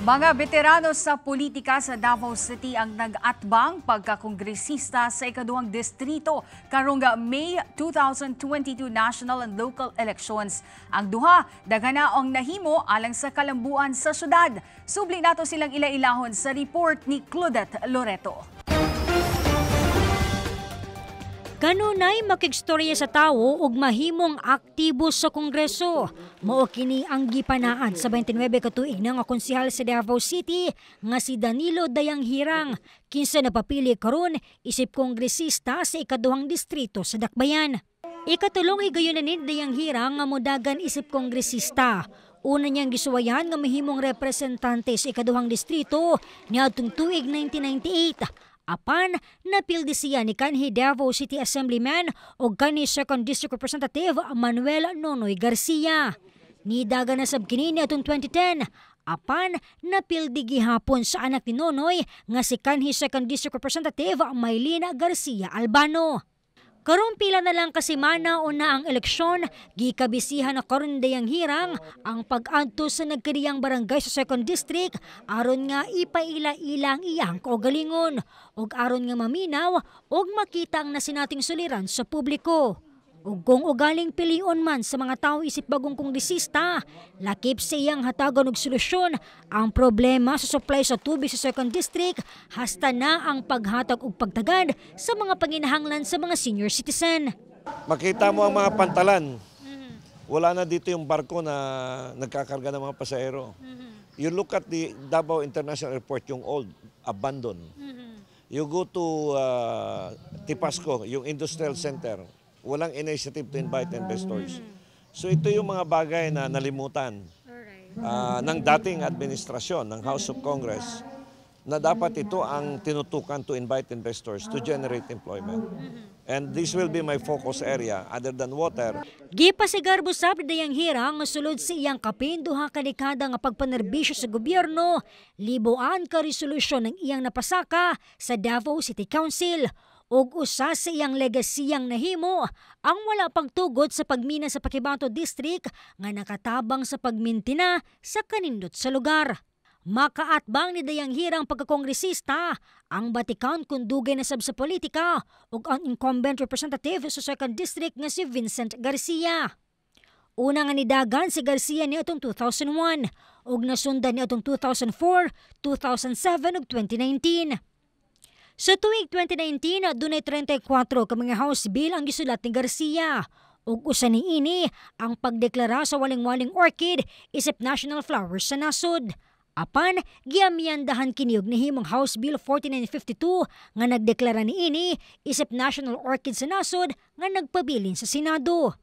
Mga veterano sa politika sa Davao City ang nag-atbang pagkakongresista sa ikaduhang distrito karong May 2022 national and local elections. Ang duha, daghana ang nahimo alang sa kalambuan sa syudad. Subli nato silang ilailahon sa report ni Claudette Loreto. Ganun ay makigstorya sa tao ug mahimong aktibo sa Kongreso. Mao kini ang gipanaan sa 29 ka tuig nga konsehal sa Davao City nga si Danilo Dayang Hirang kinsa napapili karon isip kongresista sa ikaduhang distrito sa Dakbayan. Ikatulong higayon na ni Dayang Hirang nga modagan isip kongresista. Una niyang gisuwayan nga mahimong representante sa ikaduhang distrito niadtong tuig 1998 Apan, napildi siya ni kanhi Davao City Assemblyman o kanhi Second District Representative Manuel Nonoy Garcia. Nidaga na sab kini atong 2010, apan napildi gihapon sa anak ni Nonoy nga si kanhi Second District Representative Maylina Garcia Albano. Karong pila na lang kasi mana o na ang eleksyon, gikabisihan na karon dayang hirang ang pag-adto sa nagkariyang barangay sa 2nd District aron nga ipaila-ilang iyang kogalingon og aron nga maminaw og makita ang nasinating suliran sa publiko. Ugong galing pilion man sa mga tao isip bagong kongresista, lakip siyang hatagan og solusyon ang problema sa supply sa tubig sa 2nd District hasta na ang paghatag og pagtagad sa mga panginahanglan sa mga senior citizen. Makita mo ang mga pantalan. Mm-hmm. Wala na dito yung barko na nagkakarga ng mga pasahero. Mm-hmm. You look at the Davao International Airport, yung old, abandon. Mm-hmm. You go to uh, Tipasco, yung industrial center Walang initiative to invite investors. So ito yung mga bagay na nalimutan uh, ng dating administrasyon ng House of Congress na dapat ito ang tinutukan to invite investors to generate employment. And this will be my focus area other than water. Gipasigarbo sa dayang hirang sulod sa iyang kapinduha kadekada nga pagpanerbisyo sa gobyerno, liboan ka resolusyon ng iyang napasaka sa Davao City Council og usa sa iyang legasiyang nahimo ang wala pagtugot sa pagmina sa Pakibato District nga nakatabang sa pagmintina sa kanindot sa lugar. Makaatbang ni dayang hirang pagkakongresista ang Batikan kung na sab sa politika ug ang incumbent representative sa 2nd District nga si Vincent Garcia. Una nga nidagan si Garcia ni atong 2001 ug nasundan ni atong 2004, 2007 ug 2019. Sa tuig 2019, dunay 34 ka mga House Bill ang gisulat ni Garcia. Ug usa ni ini ang pagdeklara sa waling-waling orchid isip national flowers sa nasud. Apan, giamyandahan kiniog ni himong House Bill 4952 nga nagdeklara ni ini isip national orchid sa nasud nga nagpabilin sa Senado.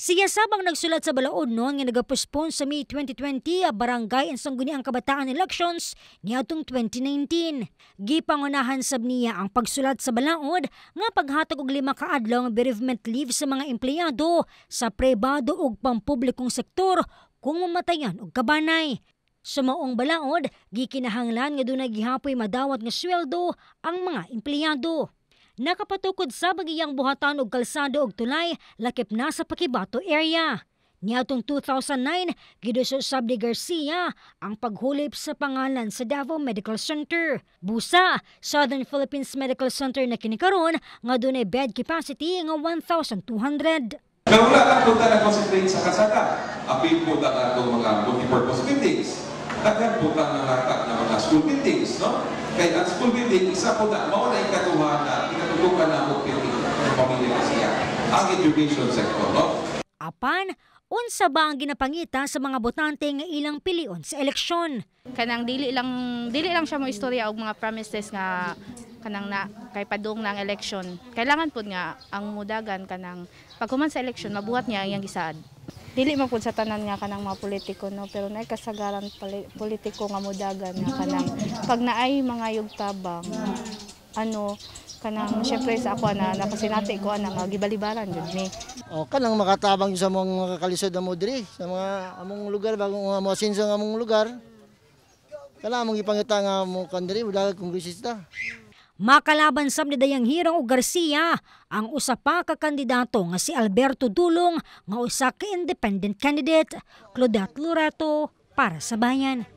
Siya sabang nagsulat sa balaod noon nga nagapospon sa May 2020 a ah, barangay and sangguni ang kabataan elections niadtong 2019. Gipangunahan sab niya ang pagsulat sa balaod nga paghatag og lima ka adlaw nga bereavement leave sa mga empleyado sa pribado ug pampublikong sektor kung mamatayan og kabanay. Sa maong balaod, gikinahanglan nga dunay gihapoy madawat nga sweldo ang mga empleyado nakapatukod sa bagiyang buhatan og kalsado og tulay lakip na sa Pakibato area. Niadtong 2009, gidusyo Sabdi Garcia ang paghulip sa pangalan sa Davao Medical Center. Busa, Southern Philippines Medical Center na kinikaron nga dunay bed capacity nga 1,200. Kaula ang po tayo concentrate sa kasada. Apil po tayo ang mga multipurpose buildings. Dagan po tayo ng natag mga school buildings. No? Kaya ang school building, isa po na, mauna yung katuhanan naglupa na ako ng pamilya siya, ang education sector. No? Apan, unsa ba ang ginapangita sa mga botante nga ilang pilion sa eleksyon? Kanang dili lang dili lang siya mo istorya og mga promises nga kanang na kay padung nang eleksyon. Kailangan pud nga ang mudagan kanang paghuman sa eleksyon mabuhat niya ang gisaad. Dili man pud sa tanan nga kanang mga politiko no pero nay kasagaran politiko nga mudagan nga kanang pag naay mga yugtabang ano kanang syempre sa ako na nakasinati ko na nga gibalibaran jud ni o oh, kanang makatabang sa mga kalisod mo diri sa mga among lugar bagong mo sinsa nga among lugar kana among ipangita nga mo kandiri wala kongresista Makalaban sa ni Dayang Hirang o Garcia ang usa pa ka kandidato nga si Alberto Dulong nga usa ka independent candidate Claudette Loreto para sa bayan.